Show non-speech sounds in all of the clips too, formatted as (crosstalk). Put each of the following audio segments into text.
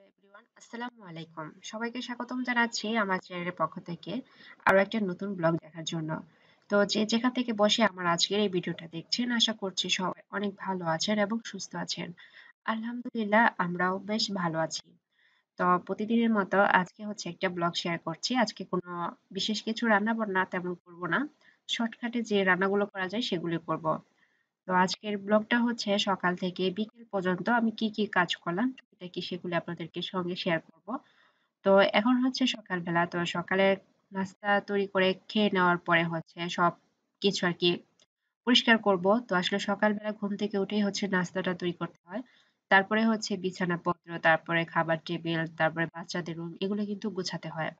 Hello everyone আসসালামু আলাইকুম সবাইকে স্বাগতম জানাচ্ছি আমার চ্যানেলের পক্ষ থেকে একটা নতুন ব্লগ দেখার জন্য তো যে যেখান থেকে বসে আমার আজকের এই ভিডিওটা দেখছেন আশা করছি সবাই অনেক ভালো আছেন এবং সুস্থ আছেন আলহামদুলিল্লাহ আমরাও বেশ ভালো আছি তো প্রতিদিনের মতো আজকে হচ্ছে একটা ব্লগ শেয়ার করছি আজকে কোনো বিশেষ কিছু রান্না বান্না তেমন করবো না শর্টকাটে যে রান্নাগুলো করা যায় সেগুলো করবো তো আজকের ব্লগটা হচ্ছে সকাল থেকে বিকেল পর্যন্ত আমি কি কি কাজ করলাম এটা কি সেগুলো আপনাদেরকে সঙ্গে শেয়ার করব তো এখন হচ্ছে সকালবেলা তো সকালে নাস্তা তৈরি করে খেয়ে নেওয়ার পরে হচ্ছে সব কিছু আর কি পরিষ্কার করব তো আসলে সকালবেলা ঘুম থেকে উঠেই হচ্ছে নাস্তাটা তৈরি করতে হয় তারপরে হচ্ছে বিছানা পত্র তারপরে খাবার টেবিল তারপরে বাচ্চাদের রুম এগুলো কিন্তু গুছাতে হয়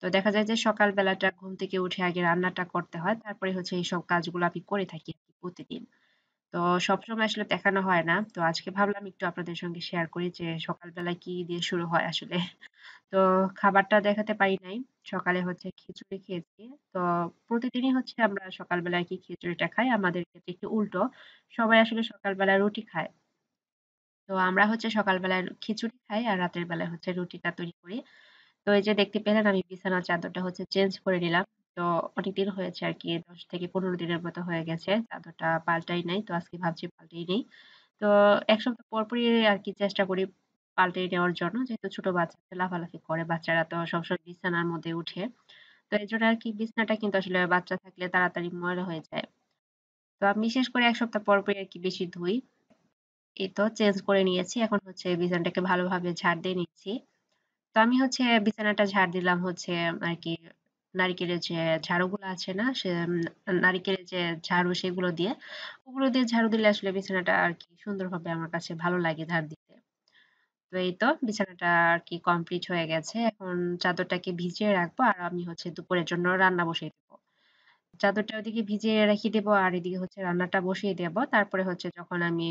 তো দেখা যায় যে সকালবেলাটা ঘুম থেকে উঠে আগে রান্নাটা করতে হয় তারপরে হচ্ছে এইসব কাজগুলো আমি করে থাকি প্রতিদিন তো সবসময় আসলে দেখানো হয় না। তো আজকে ভাবলাম একটু আপনাদের সঙ্গে শেয়ার করি যে সকালবেলা কি দিয়ে শুরু হয় আসলে। তো খাবারটা দেখাতে পারি নাই। সকালে হচ্ছে খিচুড়ি খেয়েছি। তো প্রতিদিনই হচ্ছে আমরা সকালবেলা কি খিচুড়িটা খাই। আমাদের ক্ষেত্রে একটু উল্টো। সবাই আসলে সকালবেলা রুটি খায়। তো আমরা হচ্ছে সকালবেলায় খিচুড়ি খাই আর রাতের বেলায় হচ্ছে রুটিটা তৈরি করি। তো এই যে দেখতে পেলেন আমি বিছানার চাদরটা হচ্ছে চেঞ্জ করে নিলাম। তো অনেক দিন হয়েছে আর কি দশ থেকে পনেরো দিনের মতো হয়ে গেছে। চাদরটা পাল্টাই নাই। তো আজকে ভাবছি পাল্টিয়ে নেই। তো এক সপ্তাহ পরপরই আর কি চেষ্টা করি পাল্টিয়ে নেওয়ার জন্য। যেহেতু ছোট বাচ্চা লাফালাফি করে বাচ্চারা তো সবসময় বিছানার মধ্যে উঠে। তো এই জন্য আর কি বিছানাটা কিন্তু আসলে বাচ্চা থাকলে তাড়াতাড়ি ময়লা হয়ে যায়। তো আমি শেষ করে এক সপ্তাহ পরপরই আর কি বেশি ধুই। এই তো চেঞ্জ করে নিয়েছি। এখন হচ্ছে বিছানাটাকে ভালোভাবে ঝাড় দিয়ে নিচ্ছি। তো আমি হচ্ছে বিছানাটা ঝাড় দিলাম হচ্ছে আর কি নারিকেলের যে ঝাড়ুগুলো আছে না সে নারিকেলের যে ঝাড়ু সেগুলো দিয়ে ওগুলো দিয়ে ঝাড়ু দিলে আসলে বিছানাটা আর কি সুন্দরভাবে আমার কাছে ভালো লাগে ঝাড় দিতে তো এই তো বিছানাটা আর কি কমপ্লিট হয়ে গেছে এখন চাদরটাকে ভিজিয়ে রাখবো আর আমি হচ্ছে দুপুরের জন্য রান্না বসিয়ে দেব চাদরটা ওদিকে ভিজিয়ে রেখে দেবো আর এদিকে হচ্ছে রান্নাটা বসিয়ে দেবো তারপরে হচ্ছে যখন আমি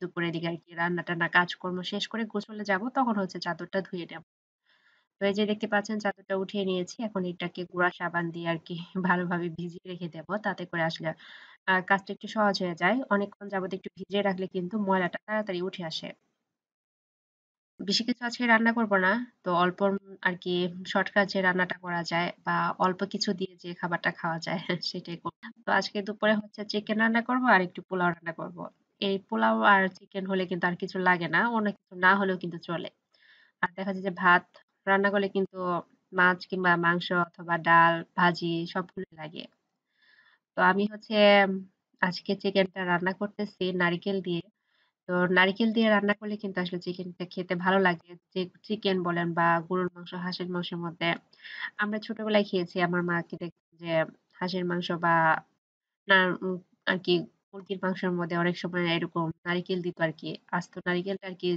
দুপুরের দিকে আর কি রান্না টান্না কাজকর্ম শেষ করে গোসলে যাব তখন হচ্ছে চাদরটা ধুয়ে নেব এই যে দেখতে পাচ্ছেন চাদরটা উঠিয়ে নিয়েছি এখন এটাকে গুঁড়া সাবান দিয়ে আর কি (laughs) ভালোভাবে ভিজিয়ে রেখে দেব তাতে করে আসলে কাজটা একটু সহজ হয়ে যায় অনেকক্ষণ যাবত একটু ভিজিয়ে রাখলে কিন্তু ময়লাটা তাড়াতাড়ি উঠে আসে বেশি কিছু আজকে রান্না করব না তো অল্প আর কি শর্টকাট যে রান্নাটা করা যায় বা অল্প কিছু দিয়ে যে খাবারটা খাওয়া যায় (laughs) সেটাই করব তো আজকে দুপুরে হচ্ছে চিকেন রান্না করব আর একটু পোলাও রান্না করব এই পোলাও আর চিকেন হলে কিন্তু আর কিছু লাগে না অনেক কিছু না হলেও কিন্তু চলে আর দেখা যায় যে ভাত রান্না করলে কিন্তু মাছ কিংবা মাংস অথবা ডাল, ভাজি সবগুলোই লাগে। তো আমি হচ্ছে আজকে চিকেনটা রান্না করতেছি নারিকেল দিয়ে। তো নারিকেল দিয়ে রান্না করলে কিন্তু আসলে চিকেনটা খেতে ভালো লাগে। যে চিকেন বলেন বা গরুর মাংস, হাঁসের মাংসের মধ্যে আমরা ছোটবেলায় খেয়েছি আমার মাকে দেখছি যে হাঁসের মাংস বা আর কি মুরগির মাংসের মধ্যে অনেক সময় এরকম নারিকেল দিত কি আস্ত নারিকেলটা আর কি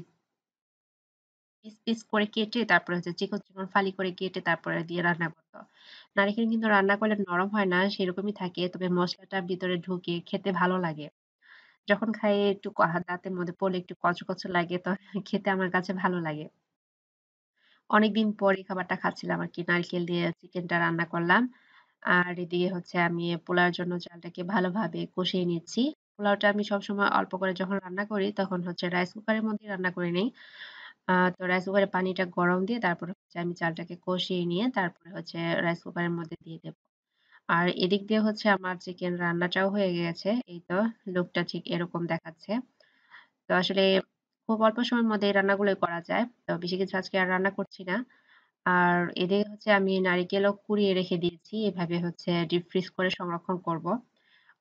পিস পিস করে কেটে তারপরে হচ্ছে চিকন চিকন ফালি করে কেটে তারপরে দিয়ে রান্না করতো নারিকেল কিন্তু রান্না করলে নরম হয় না সেরকমই থাকে তবে মশলাটা ভিতরে ঢুকে খেতে ভালো লাগে যখন খাই একটু দাঁতের মধ্যে পড়লে একটু কচকচ লাগে তো (laughs) খেতে আমার কাছে ভালো লাগে অনেকদিন পরে খাবারটা খাচ্ছিলাম আর কি নারকেল দিয়ে চিকেনটা রান্না করলাম আর এদিকে হচ্ছে আমি পোলার জন্য চালটাকে ভালোভাবে কষিয়ে নিচ্ছি পোলাওটা আমি সবসময় অল্প করে যখন রান্না করি তখন হচ্ছে রাইস কুকারের মধ্যে রান্না করে নিই আহ তো রাইস কুকারে পানিটা গরম দিয়ে তারপরে হচ্ছে আমি চালটাকে কষিয়ে নিয়ে তারপরে হচ্ছে রাইস কুকারের মধ্যে দিয়ে দেব। আর এদিক দিয়ে হচ্ছে আমার চিকেন রান্নাটাও হয়ে গেছে। এই তো লুকটা ঠিক এরকম দেখাচ্ছে। তো আসলে খুব অল্প সময়ের মধ্যে এই রান্নাগুলোই করা যায়। তো বেশি কিছু আজকে আর রান্না করছি না। আর এদিকে হচ্ছে আমি নারিকেলও কুড়িয়ে রেখে দিয়েছি। এভাবে হচ্ছে ডিপ ফ্রিজ করে সংরক্ষণ করব।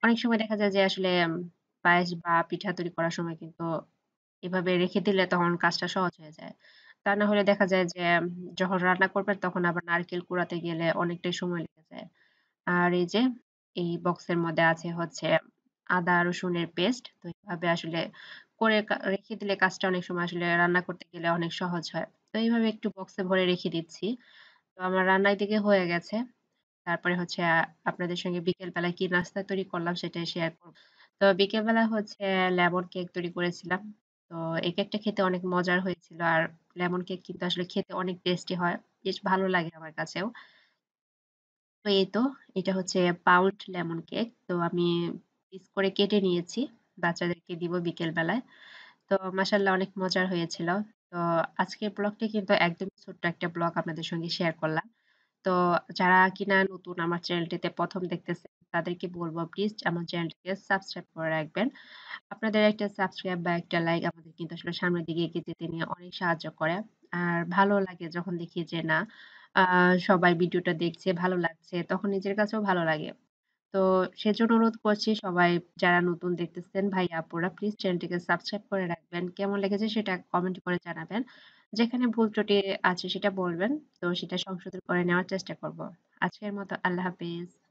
অনেক সময় দেখা যায় যে আসলে পায়েস বা পিঠা তৈরি করার সময় কিন্তু এভাবে রেখে দিলে তখন কাজটা সহজ হয়ে যায়। তা না হলে দেখা যায় যে যখন রান্না করবেন তখন আবার নারকেল কুড়াতে গেলে অনেকটাই সময় লেগে যায়। আর এই যে এই বক্সের মধ্যে আছে হচ্ছে আদা রসুনের পেস্ট। তো এইভাবে আসলে করে রেখে দিলে কাজটা অনেক সময় আসলে রান্না করতে গেলে অনেক সহজ হয়। তো এইভাবে একটু বক্সে ভরে রেখে দিচ্ছি। তো আমার রান্নার দিকে হয়ে গেছে। তারপরে হচ্ছে আপনাদের সঙ্গে বিকেল বেলায় কি নাস্তা তৈরি করলাম সেটাই শেয়ার করব। তো বিকেলবেলা হচ্ছে লেমন কেক তৈরি করেছিলাম। তো এই কেকটা খেতে অনেক মজার হয়েছিল। আর লেমন কেক কিন্তু আসলে খেতে অনেক টেস্টি হয়। বেশ ভালো লাগে আমার কাছেও। তো এই তো এটা হচ্ছে পাউট লেমন কেক। তো আমি পিস করে কেটে নিয়েছি। বাচ্চাদেরকে দিব বিকেল বেলায়। তো মাসাল্লাহ অনেক মজার হয়েছিল। তো আজকের ব্লগটা কিন্তু একদম ছোট্ট একটা ব্লগ আপনাদের সঙ্গে শেয়ার করলাম। তো যারা কিনা নতুন আমার চ্যানেলটিতে প্রথম দেখতেছে তাদেরকে বলবো প্লিজ আমার চ্যানেলটিকে সাবস্ক্রাইব করে রাখবেন আপনাদের একটা সাবস্ক্রাইব বা একটা লাইক আমাদের কিন্তু আসলে সামনের দিকে এগিয়ে যেতে নিয়ে অনেক সাহায্য করে আর ভালো লাগে যখন দেখি যে না সবাই ভিডিওটা দেখছে ভালো লাগছে তখন নিজের কাছেও ভালো লাগে তো সেজন্য অনুরোধ করছি সবাই যারা নতুন দেখতেছেন ভাই আপুরা প্লিজ চ্যানেলটিকে সাবস্ক্রাইব করে রাখবেন কেমন লেগেছে সেটা কমেন্ট করে জানাবেন যেখানে ভুল ত্রুটি আছে সেটা বলবেন তো সেটা সংশোধন করে নেওয়ার চেষ্টা করব আজকের মতো আল্লাহ হাফিজ